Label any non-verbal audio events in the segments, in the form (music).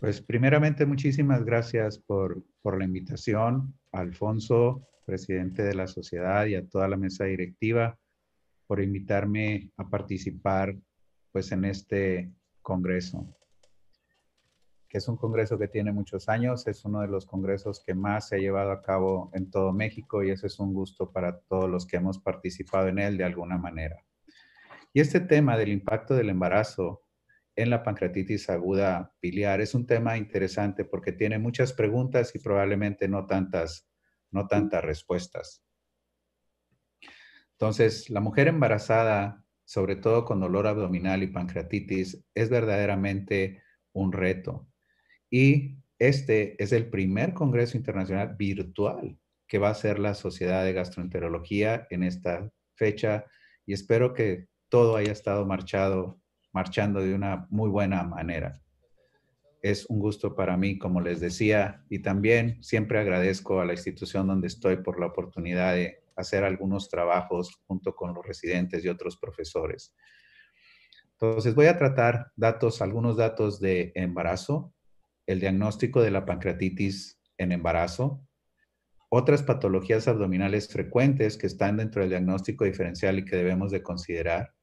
Pues primeramente muchísimas gracias por, la invitación, Alfonso, presidente de la sociedad y a toda la mesa directiva por invitarme a participar pues en este congreso, que es un congreso que tiene muchos años, es uno de los congresos que más se ha llevado a cabo en todo México y eso es un gusto para todos los que hemos participado en él de alguna manera. Y este tema del impacto del embarazo en la pancreatitis aguda biliar es un tema interesante porque tiene muchas preguntas y probablemente no tantas, no tantas respuestas. Entonces, la mujer embarazada, sobre todo con dolor abdominal y pancreatitis, es verdaderamente un reto. Y este es el primer Congreso Internacional virtual que va a ser la Sociedad de Gastroenterología en esta fecha y espero que todo haya estado marchado, marchando de una muy buena manera. Es un gusto para mí, como les decía, y también siempre agradezco a la institución donde estoy por la oportunidad de hacer algunos trabajos junto con los residentes y otros profesores. Entonces voy a tratar datos, algunos datos de embarazo, el diagnóstico de la pancreatitis en embarazo, otras patologías abdominales frecuentes que están dentro del diagnóstico diferencial y que debemos de considerar,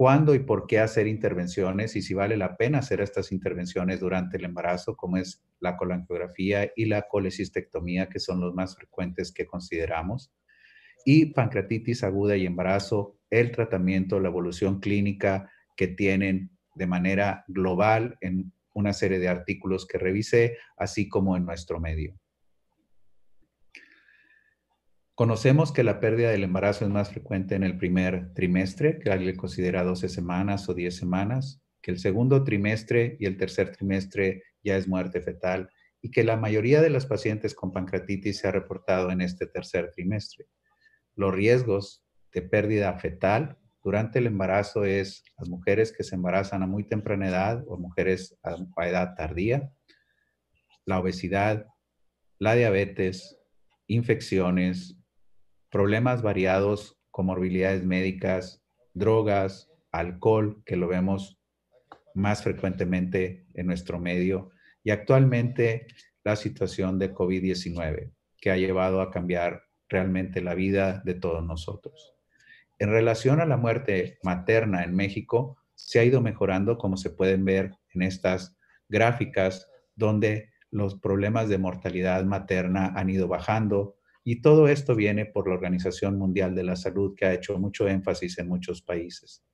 cuándo y por qué hacer intervenciones y si vale la pena hacer estas intervenciones durante el embarazo, como es la colangiografía y la colecistectomía, que son los más frecuentes que consideramos, y pancreatitis aguda y embarazo, el tratamiento, la evolución clínica que tienen de manera global en una serie de artículos que revisé, así como en nuestro medio. Conocemos que la pérdida del embarazo es más frecuente en el primer trimestre, que alguien considera 12 semanas o 10 semanas, que el segundo trimestre y el tercer trimestre ya es muerte fetal y que la mayoría de las pacientes con pancreatitis se ha reportado en este tercer trimestre. Los riesgos de pérdida fetal durante el embarazo es las mujeres que se embarazan a muy temprana edad o mujeres a edad tardía, la obesidad, la diabetes, infecciones, problemas variados, comorbilidades médicas, drogas, alcohol, que lo vemos más frecuentemente en nuestro medio, y actualmente la situación de COVID-19, que ha llevado a cambiar realmente la vida de todos nosotros. En relación a la muerte materna en México, se ha ido mejorando, como se pueden ver en estas gráficas, donde los problemas de mortalidad materna han ido bajando, y todo esto viene por la Organización Mundial de la Salud, que ha hecho mucho énfasis en muchos países.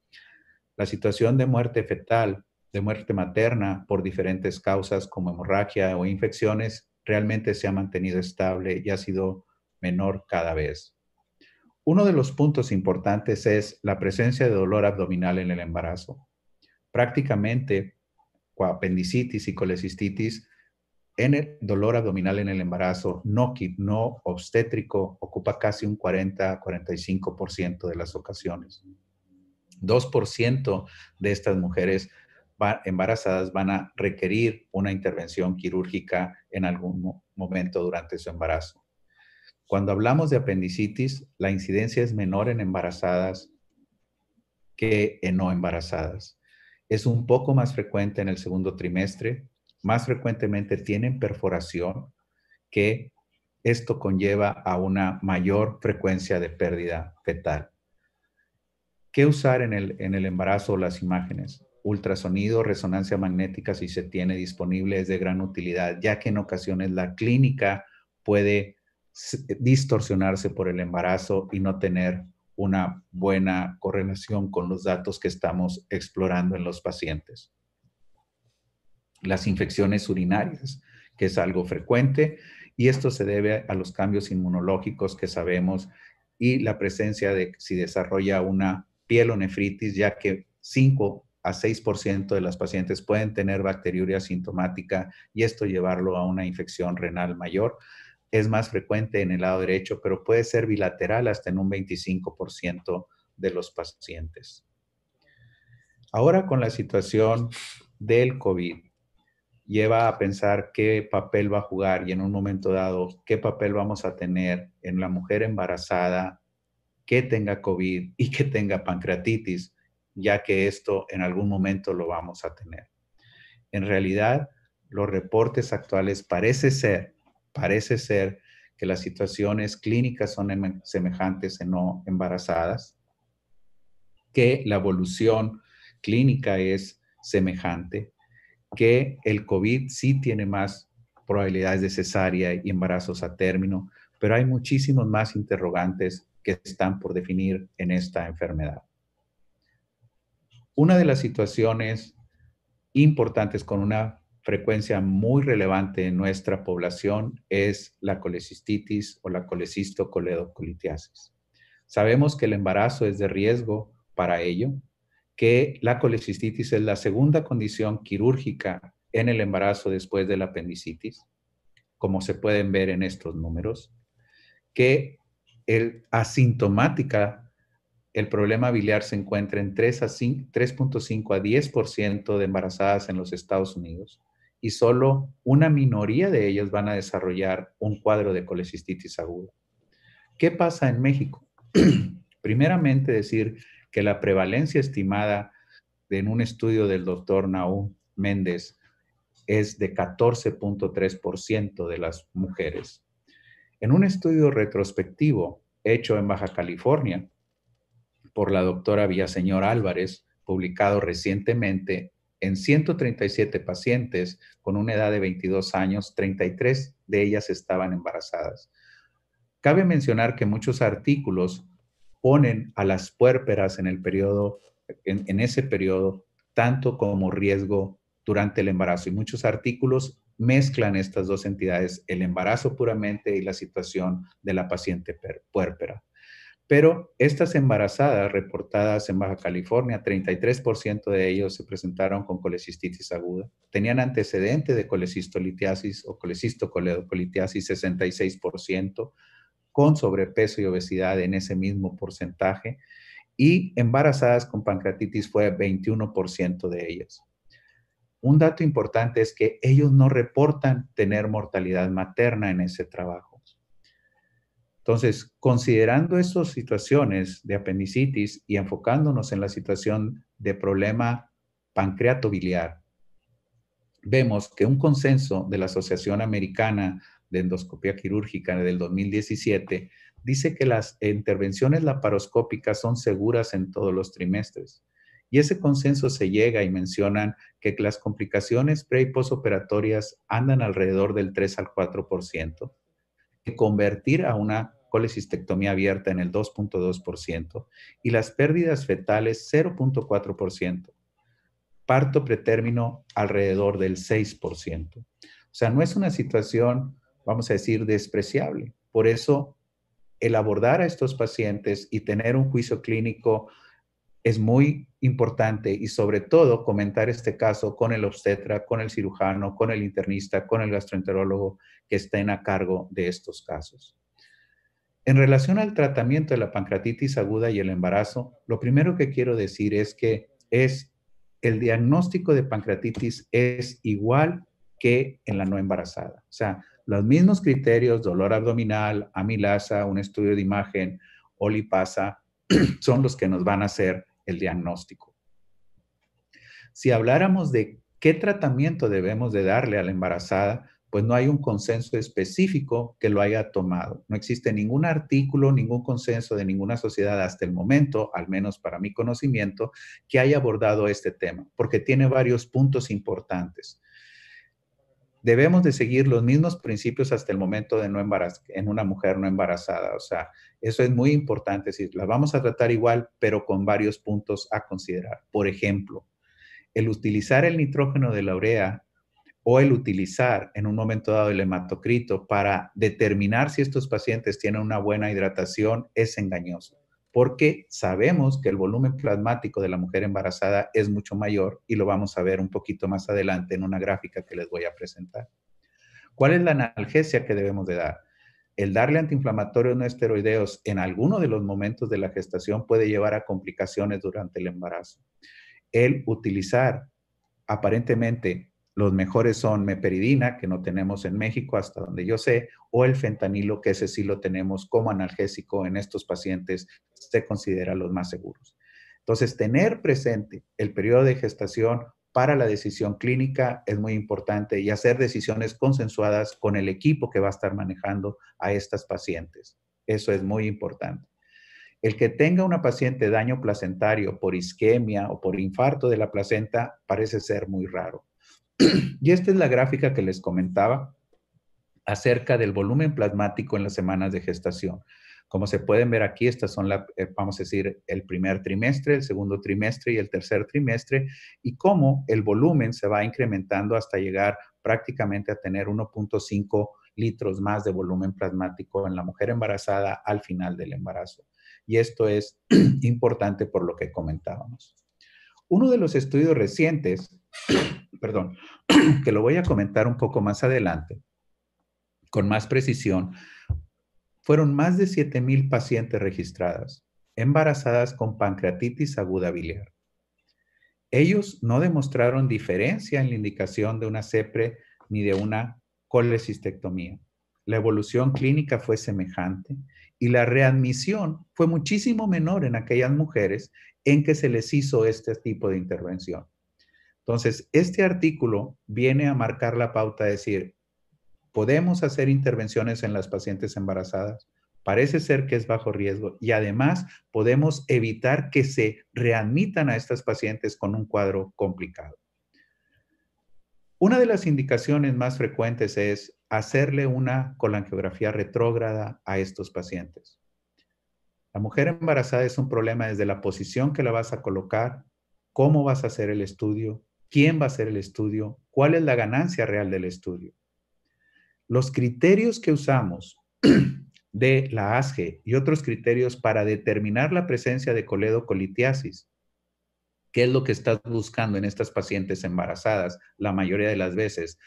La situación de muerte fetal, de muerte materna por diferentes causas como hemorragia o infecciones, realmente se ha mantenido estable y ha sido menor cada vez. Uno de los puntos importantes es la presencia de dolor abdominal en el embarazo. Prácticamente, apendicitis y colecistitis en el dolor abdominal en el embarazo no, no obstétrico ocupa casi un 40-45% de las ocasiones. 2% de estas mujeres embarazadas van a requerir una intervención quirúrgica en algún momento durante su embarazo. Cuando hablamos de apendicitis, la incidencia es menor en embarazadas que en no embarazadas. Es un poco más frecuente en el segundo trimestre, más frecuentemente tienen perforación, que esto conlleva a una mayor frecuencia de pérdida fetal. ¿Qué usar en el, en el embarazo las imágenes? Ultrasonido, resonancia magnética, si se tiene disponible, es de gran utilidad, ya que en ocasiones la clínica puede distorsionarse por el embarazo y no tener una buena correlación con los datos que estamos explorando en los pacientes las infecciones urinarias, que es algo frecuente, y esto se debe a los cambios inmunológicos que sabemos y la presencia de si desarrolla una pielonefritis, ya que 5 a 6% de las pacientes pueden tener bacteriuria sintomática y esto llevarlo a una infección renal mayor. Es más frecuente en el lado derecho, pero puede ser bilateral hasta en un 25% de los pacientes. Ahora con la situación del COVID, lleva a pensar qué papel va a jugar y en un momento dado qué papel vamos a tener en la mujer embarazada que tenga COVID y que tenga pancreatitis, ya que esto en algún momento lo vamos a tener. En realidad, los reportes actuales parece ser, parece ser que las situaciones clínicas son em-, semejantes en no embarazadas, que la evolución clínica es semejante, que el COVID sí tiene más probabilidades de cesárea y embarazos a término, pero hay muchísimos más interrogantes que están por definir en esta enfermedad. Una de las situaciones importantes con una frecuencia muy relevante en nuestra población es la colecistitis o la colecistocoledocolitiasis. Sabemos que el embarazo es de riesgo para ello, que la colecistitis es la segunda condición quirúrgica en el embarazo después de la apendicitis, como se pueden ver en estos números, que el asintomática, el problema biliar se encuentra en 3.5 a 10% de embarazadas en los Estados Unidos y solo una minoría de ellas van a desarrollar un cuadro de colecistitis aguda. ¿Qué pasa en México? (clears throat) Primeramente decir que la prevalencia estimada en un estudio del doctor Naú Méndez es de 14.3% de las mujeres. En un estudio retrospectivo hecho en Baja California por la doctora Villaseñor Álvarez, publicado recientemente en 137 pacientes con una edad de 22 años, 33 de ellas estaban embarazadas. Cabe mencionar que muchos artículos ponen a las puérperas en, el periodo, en, ese periodo, tanto como riesgo durante el embarazo. Y muchos artículos mezclan estas dos entidades, el embarazo puramente y la situación de la paciente puérpera. Pero estas embarazadas reportadas en Baja California, 33% de ellos se presentaron con colecistitis aguda, tenían antecedente de colecistolitiasis o colecistocoledocolitiasis, 66%, con sobrepeso y obesidad en ese mismo porcentaje y embarazadas con pancreatitis fue 21% de ellas. Un dato importante es que ellos no reportan tener mortalidad materna en ese trabajo. Entonces, considerando estas situaciones de apendicitis y enfocándonos en la situación de problema pancreatobiliar, vemos que un consenso de la Asociación Americana de endoscopía quirúrgica del 2017 dice que las intervenciones laparoscópicas son seguras en todos los trimestres. Y ese consenso se llega y mencionan que las complicaciones pre y posoperatorias andan alrededor del 3 al 4%, que convertir a una colecistectomía abierta en el 2.2% y las pérdidas fetales 0.4%, parto pretérmino alrededor del 6%. O sea, no es una situación vamos a decir, despreciable. Por eso, el abordar a estos pacientes y tener un juicio clínico es muy importante y sobre todo comentar este caso con el obstetra, con el cirujano, con el internista, con el gastroenterólogo que estén a cargo de estos casos. En relación al tratamiento de la pancreatitis aguda y el embarazo, lo primero que quiero decir es que es el diagnóstico de pancreatitis es igual que en la no embarazada. O sea, los mismos criterios, dolor abdominal, amilasa, un estudio de imagen, olipasa, (clears throat) son los que nos van a hacer el diagnóstico. Si habláramos de qué tratamiento debemos de darle a la embarazada, pues no hay un consenso específico que lo haya tomado. No existe ningún artículo, ningún consenso de ninguna sociedad hasta el momento, al menos para mi conocimiento, que haya abordado este tema, porque tiene varios puntos importantes debemos de seguir los mismos principios hasta el momento de no embarazar, en una mujer no embarazada. O sea, eso es muy importante. Si la vamos a tratar igual, pero con varios puntos a considerar. Por ejemplo, el utilizar el nitrógeno de la urea o el utilizar en un momento dado el hematocrito para determinar si estos pacientes tienen una buena hidratación es engañoso porque sabemos que el volumen plasmático de la mujer embarazada es mucho mayor y lo vamos a ver un poquito más adelante en una gráfica que les voy a presentar. ¿Cuál es la analgesia que debemos de dar? El darle antiinflamatorios no esteroideos en alguno de los momentos de la gestación puede llevar a complicaciones durante el embarazo. El utilizar aparentemente los mejores son meperidina, que no tenemos en México hasta donde yo sé, o el fentanilo, que ese sí lo tenemos como analgésico en estos pacientes, se considera los más seguros. Entonces, tener presente el periodo de gestación para la decisión clínica es muy importante y hacer decisiones consensuadas con el equipo que va a estar manejando a estas pacientes. Eso es muy importante. El que tenga una paciente daño placentario por isquemia o por infarto de la placenta parece ser muy raro. (clears throat) Y esta es la gráfica que les comentaba acerca del volumen plasmático en las semanas de gestación. Como se pueden ver aquí, estas son, eh, vamos a decir, el primer trimestre, el segundo trimestre y el tercer trimestre, y cómo el volumen se va incrementando hasta llegar prácticamente a tener 1.5 litros más de volumen plasmático en la mujer embarazada al final del embarazo. Y esto es (clears throat) importante por lo que comentábamos. Uno de los estudios recientes (coughs) perdón, (coughs) que lo voy a comentar un poco más adelante, con más precisión, fueron más de 7.000 pacientes registradas, embarazadas con pancreatitis aguda biliar. Ellos no demostraron diferencia en la indicación de una CEPRE ni de una colecistectomía. La evolución clínica fue semejante y la readmisión fue muchísimo menor en aquellas mujeres en que se les hizo este tipo de intervención. Entonces, este artículo viene a marcar la pauta, de decir, podemos hacer intervenciones en las pacientes embarazadas, parece ser que es bajo riesgo y además podemos evitar que se readmitan a estas pacientes con un cuadro complicado. Una de las indicaciones más frecuentes es hacerle una colangiografía retrógrada a estos pacientes. La mujer embarazada es un problema desde la posición que la vas a colocar, cómo vas a hacer el estudio, quién va a hacer el estudio, cuál es la ganancia real del estudio. Los criterios que usamos (clears throat) de la ASGE y otros criterios para determinar la presencia de coledocolitiasis, qué es lo que estás buscando en estas pacientes embarazadas la mayoría de las veces,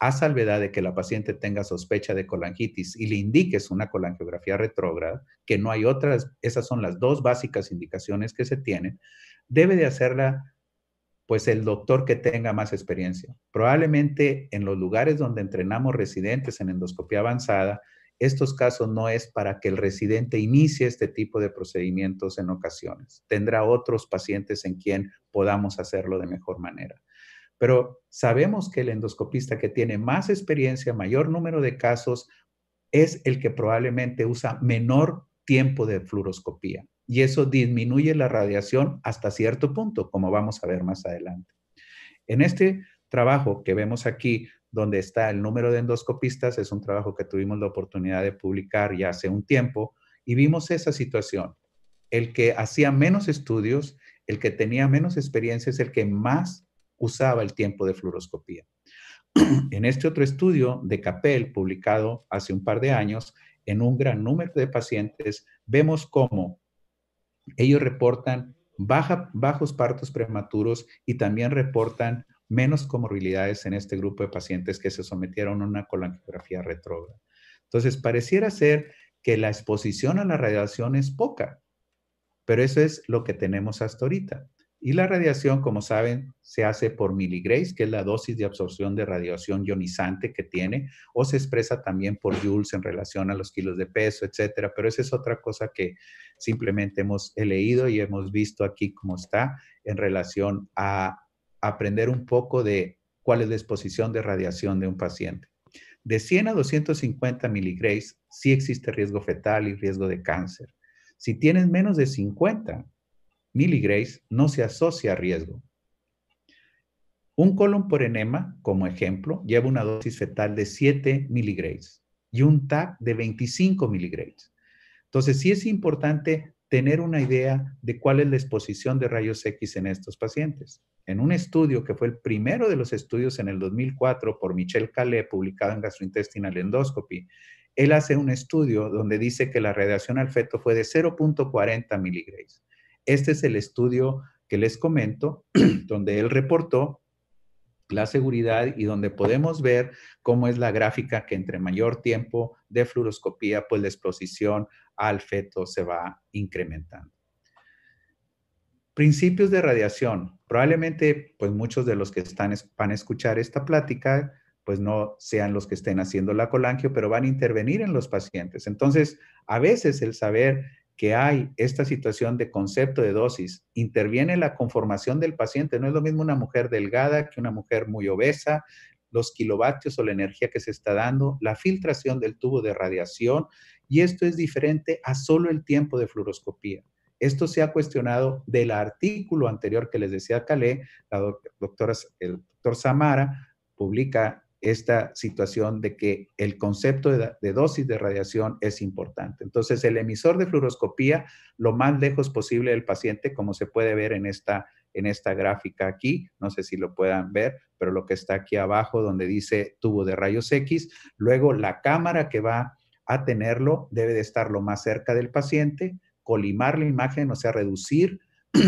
a salvedad de que la paciente tenga sospecha de colangitis y le indiques una colangiografía retrógrada, que no hay otras, esas son las dos básicas indicaciones que se tienen, debe de hacerla pues el doctor que tenga más experiencia. Probablemente en los lugares donde entrenamos residentes en endoscopía avanzada, estos casos no es para que el residente inicie este tipo de procedimientos en ocasiones. Tendrá otros pacientes en quien podamos hacerlo de mejor manera. Pero sabemos que el endoscopista que tiene más experiencia, mayor número de casos, es el que probablemente usa menor tiempo de fluoroscopía y eso disminuye la radiación hasta cierto punto, como vamos a ver más adelante. En este trabajo que vemos aquí, donde está el número de endoscopistas, es un trabajo que tuvimos la oportunidad de publicar ya hace un tiempo y vimos esa situación. El que hacía menos estudios, el que tenía menos experiencia es el que más usaba el tiempo de fluoroscopía. (clears throat) en este otro estudio de Capel, publicado hace un par de años, en un gran número de pacientes, vemos cómo ellos reportan bajos partos prematuros y también reportan menos comorbilidades en este grupo de pacientes que se sometieron a una colangiografía retrógrada. Entonces, pareciera ser que la exposición a la radiación es poca, pero eso es lo que tenemos hasta ahorita. Y la radiación, como saben, se hace por miligrays, que es la dosis de absorción de radiación ionizante que tiene, o se expresa también por joules en relación a los kilos de peso, etcétera. Pero esa es otra cosa que simplemente hemos leído y hemos visto aquí cómo está en relación a aprender un poco de cuál es la exposición de radiación de un paciente. De 100 a 250 miligrays sí existe riesgo fetal y riesgo de cáncer. Si tienes menos de 50, miligrays no se asocia a riesgo. Un colon por enema, como ejemplo, lleva una dosis fetal de 7 miligrays y un TAC de 25 miligrays. Entonces, sí es importante tener una idea de cuál es la exposición de rayos X en estos pacientes. En un estudio que fue el primero de los estudios en el 2004 por Michel Calais, publicado en Gastrointestinal Endoscopy, él hace un estudio donde dice que la radiación al feto fue de 0.40 miligrays este es el estudio que les comento, (clears throat) donde él reportó la seguridad y donde podemos ver cómo es la gráfica que entre mayor tiempo de fluoroscopía, pues la exposición al feto se va incrementando. Principios de radiación. Probablemente, pues muchos de los que están, van a escuchar esta plática, pues no sean los que estén haciendo la colangio, pero van a intervenir en los pacientes. Entonces, a veces el saber que hay esta situación de concepto de dosis, interviene la conformación del paciente. No es lo mismo una mujer delgada que una mujer muy obesa, los kilovatios o la energía que se está dando, la filtración del tubo de radiación, y esto es diferente a solo el tiempo de fluoroscopía. Esto se ha cuestionado del artículo anterior que les decía Calé, la doctora, el doctor Samara publica esta situación de que el concepto de, dosis de radiación es importante. Entonces, el emisor de fluoroscopía lo más lejos posible del paciente, como se puede ver en esta, en esta gráfica aquí, no sé si lo puedan ver, pero lo que está aquí abajo donde dice tubo de rayos X, luego la cámara que va a tenerlo debe de estar lo más cerca del paciente, colimar la imagen, o sea, reducir (clears throat)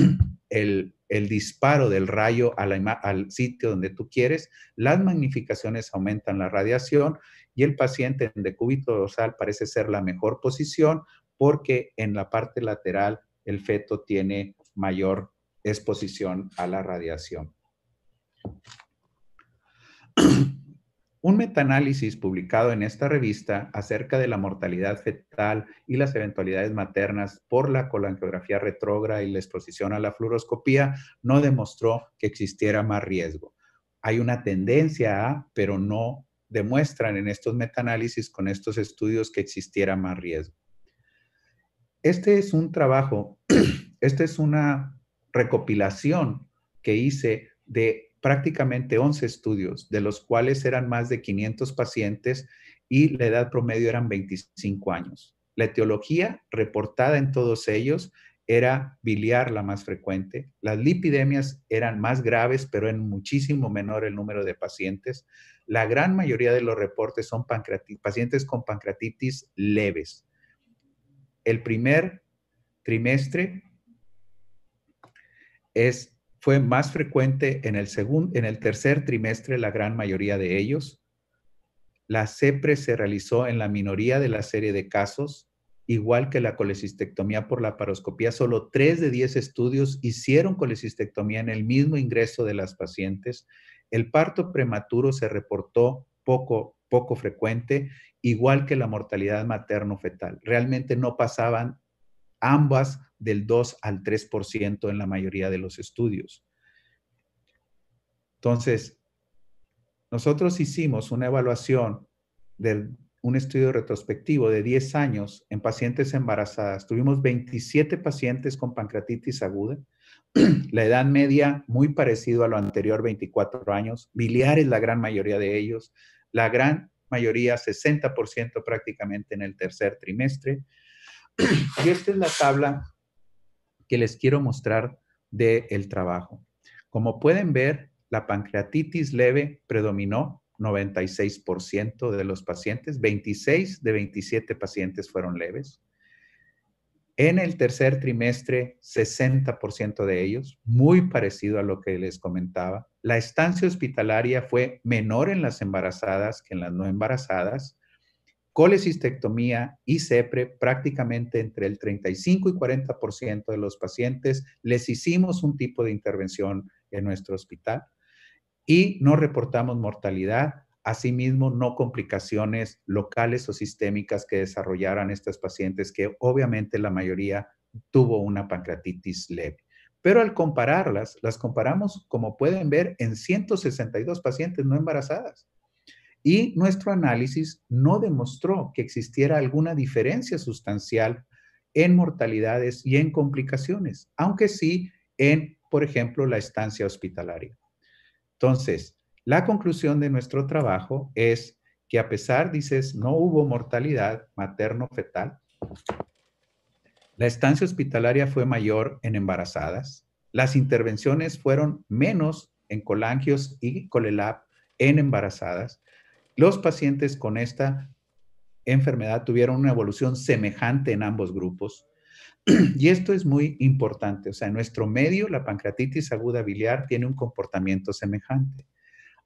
el, disparo del rayo al sitio donde tú quieres, las magnificaciones aumentan la radiación y el paciente en decúbito dorsal parece ser la mejor posición porque en la parte lateral el feto tiene mayor exposición a la radiación. (clears throat) (clears throat) Un metaanálisis publicado en esta revista acerca de la mortalidad fetal y las eventualidades maternas por la colangiografía retrógrada y la exposición a la fluoroscopía no demostró que existiera más riesgo. Hay una tendencia a, pero no demuestran en estos metaanálisis con estos estudios que existiera más riesgo. Este es un trabajo, (clears throat) esta es una recopilación que hice de prácticamente 11 estudios, de los cuales eran más de 500 pacientes y la edad promedio eran 25 años. La etiología reportada en todos ellos era biliar la más frecuente. Las lipidemias eran más graves, pero en muchísimo menor el número de pacientes. La gran mayoría de los reportes son pacientes con pancreatitis leves. El primer trimestre es fue más frecuente en el, segundo, en el tercer trimestre, la gran mayoría de ellos. La CEPRE se realizó en la minoría de la serie de casos, igual que la colecistectomía por la paroscopía. Solo 3 de 10 estudios hicieron colecistectomía en el mismo ingreso de las pacientes. El parto prematuro se reportó poco, poco frecuente, igual que la mortalidad materno-fetal. Realmente no pasaban ambas del 2 al 3% en la mayoría de los estudios. Entonces, nosotros hicimos una evaluación de un estudio retrospectivo de 10 años en pacientes embarazadas. Tuvimos 27 pacientes con pancreatitis aguda, (clears throat) la edad media muy parecido a lo anterior, 24 años, biliares la gran mayoría de ellos, la gran mayoría, 60% prácticamente en el tercer trimestre, y esta es la tabla que les quiero mostrar del trabajo. Como pueden ver, la pancreatitis leve predominó 96% de los pacientes, 26 de 27 pacientes fueron leves. En el tercer trimestre, 60% de ellos, muy parecido a lo que les comentaba. La estancia hospitalaria fue menor en las embarazadas que en las no embarazadas colecistectomía y CEPRE, prácticamente entre el 35 y 40% de los pacientes les hicimos un tipo de intervención en nuestro hospital y no reportamos mortalidad, asimismo no complicaciones locales o sistémicas que desarrollaran estas pacientes, que obviamente la mayoría tuvo una pancreatitis leve. Pero al compararlas, las comparamos, como pueden ver, en 162 pacientes no embarazadas y nuestro análisis no demostró que existiera alguna diferencia sustancial en mortalidades y en complicaciones, aunque sí en, por ejemplo, la estancia hospitalaria. Entonces, la conclusión de nuestro trabajo es que a pesar, dices, no hubo mortalidad materno-fetal, la estancia hospitalaria fue mayor en embarazadas, las intervenciones fueron menos en colangios y colelap en embarazadas los pacientes con esta enfermedad tuvieron una evolución semejante en ambos grupos. (clears throat) Y esto es muy importante. O sea, en nuestro medio, la pancreatitis aguda biliar tiene un comportamiento semejante.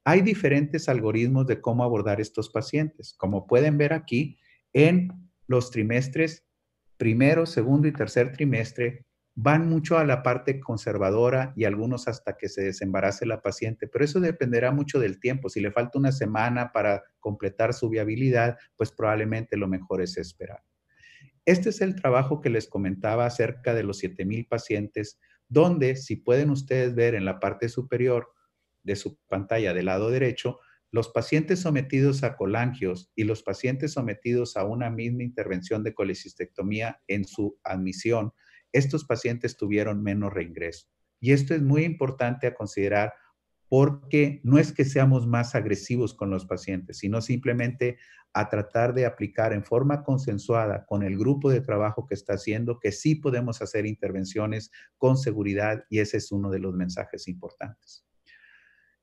Hay diferentes algoritmos de cómo abordar estos pacientes. Como pueden ver aquí, en los trimestres primero, segundo y tercer trimestre, van mucho a la parte conservadora y algunos hasta que se desembarace la paciente, pero eso dependerá mucho del tiempo. Si le falta una semana para completar su viabilidad, pues probablemente lo mejor es esperar. Este es el trabajo que les comentaba acerca de los 7000 pacientes, donde si pueden ustedes ver en la parte superior de su pantalla del lado derecho, los pacientes sometidos a colangios y los pacientes sometidos a una misma intervención de colecistectomía en su admisión estos pacientes tuvieron menos reingreso. Y esto es muy importante a considerar porque no es que seamos más agresivos con los pacientes, sino simplemente a tratar de aplicar en forma consensuada con el grupo de trabajo que está haciendo, que sí podemos hacer intervenciones con seguridad y ese es uno de los mensajes importantes.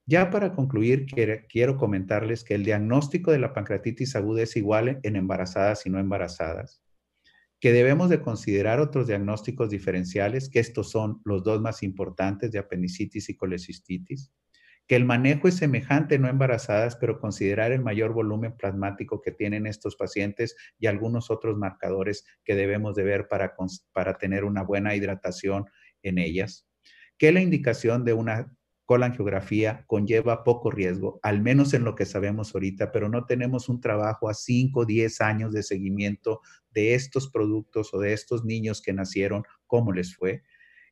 Ya para concluir, quiero comentarles que el diagnóstico de la pancreatitis aguda es igual en embarazadas y no embarazadas que debemos de considerar otros diagnósticos diferenciales, que estos son los dos más importantes de apendicitis y colecistitis, que el manejo es semejante no embarazadas, pero considerar el mayor volumen plasmático que tienen estos pacientes y algunos otros marcadores que debemos de ver para, para tener una buena hidratación en ellas, que la indicación de una la angiografía conlleva poco riesgo, al menos en lo que sabemos ahorita, pero no tenemos un trabajo a 5 o 10 años de seguimiento de estos productos o de estos niños que nacieron, cómo les fue,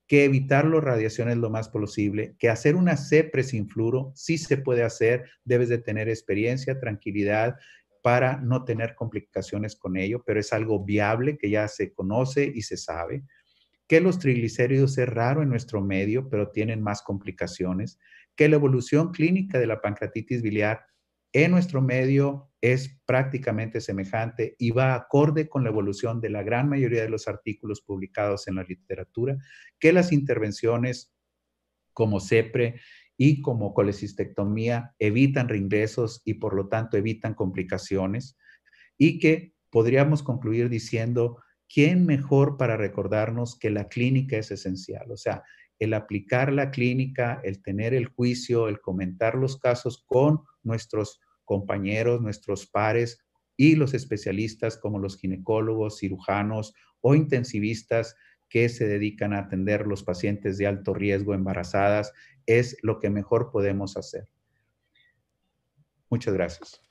que evitar las radiaciones lo más posible, que hacer una CEPRE sin sí se puede hacer, debes de tener experiencia, tranquilidad para no tener complicaciones con ello, pero es algo viable que ya se conoce y se sabe que los triglicéridos es raro en nuestro medio, pero tienen más complicaciones, que la evolución clínica de la pancreatitis biliar en nuestro medio es prácticamente semejante y va acorde con la evolución de la gran mayoría de los artículos publicados en la literatura, que las intervenciones como CEPRE y como colesistectomía evitan reingresos y por lo tanto evitan complicaciones y que podríamos concluir diciendo ¿quién mejor para recordarnos que la clínica es esencial? O sea, el aplicar la clínica, el tener el juicio, el comentar los casos con nuestros compañeros, nuestros pares y los especialistas como los ginecólogos, cirujanos o intensivistas que se dedican a atender los pacientes de alto riesgo embarazadas, es lo que mejor podemos hacer. Muchas gracias.